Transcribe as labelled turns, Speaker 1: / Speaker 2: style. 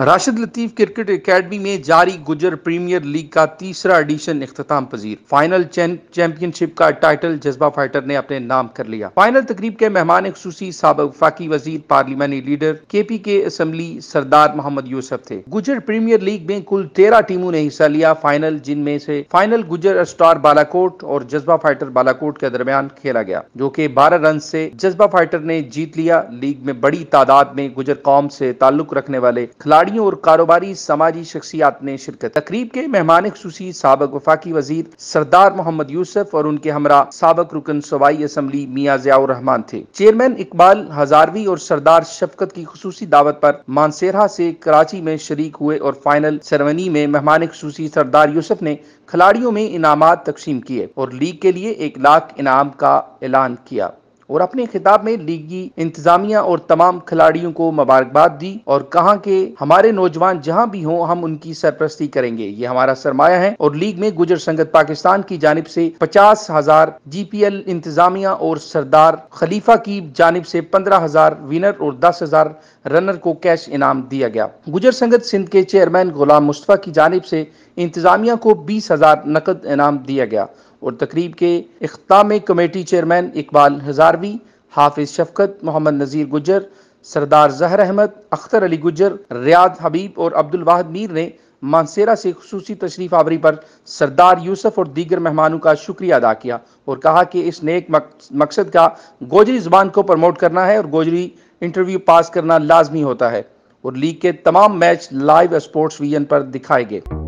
Speaker 1: राशिद लतीफ़ cricket academy में जारी गुजर प्रीमियर लीग का तीसरा एडिशन अख्ताम पजीर फाइनल चैंपियनशिप का टाइटल जज्बा फाइटर ने अपने नाम कर लिया फाइनल तकरीब के मेहमान खसूसी सबक फाकी वजीर पार्लियामानी leader K P K assembly Sardar Mohammad Yusuf थे गुजर प्रीमियर लीग में कुल तेरह टीमों ने हिस्सा लिया फाइनल जिनमें से फाइनल गुजर स्टार बालाकोट और जज्बा फाइटर बालाकोट के दरमियान खेला गया जो की बारह रन से जज्बा फाइटर ने जीत लिया लीग में बड़ी तादाद में गुजर कौम से ताल्लुक रखने वाले खिलाड़ी खिलाड़ियों और कारोबारी समाजी शख्सियात ने शिरकत तकरीब के मेहमान खसूसी सबक वफाकी वजीर सरदार मोहम्मद यूसफ और उनके हमरा सबक रुकन सूबाई असम्बली मियाँ रहमान थे चेयरमैन इकबाल हजारवी और सरदार शफकत की खसूसी दावत पर मानसेरा से कराची में शरीक हुए और फाइनल सेरेमनी में मेहमान खसूसी सरदार यूसफ ने खिलाड़ियों में इनाम तकसीम किए और लीग के लिए एक लाख इनाम का ऐलान किया और अपने खिताब में लीगी इंतजामिया और तमाम खिलाड़ियों को मुबारकबाद दी और कहा कि हमारे नौजवान जहां भी हों हम उनकी सरप्रस्ती करेंगे ये हमारा सरमाया है और लीग में गुजर संगत पाकिस्तान की जानब से पचास हजार जी पी एल इंतजामिया और सरदार खलीफा की जानब से पंद्रह हजार विनर और दस हजार रनर को कैश इनाम दिया गया गुजर संगत सिंध के चेयरमैन गुलाम मुस्तफ़ा की जानब से इंतजामिया को बीस हजार नकद इनाम दिया गया और तकरीब के अख्ताम कमेटी चेयरमैन इकबाल हजारवी हाफिज शफकत मोहम्मद नज़ीर गुजर सरदार जहर अहमद अख्तर अली गुजर रियाद हबीब और अब्दुल वाहद मीर ने मानसेरा से खसूस तशरीफ आवरी पर सरदार यूसफ और दीगर मेहमानों का शुक्रिया अदा किया और कहा कि इस नेक मकसद का गोजरी ज़बान को प्रमोट करना है और गोजरी इंटरव्यू पास करना लाजमी होता है और लीग के तमाम मैच लाइव स्पोर्ट्स वीजन पर दिखाए गए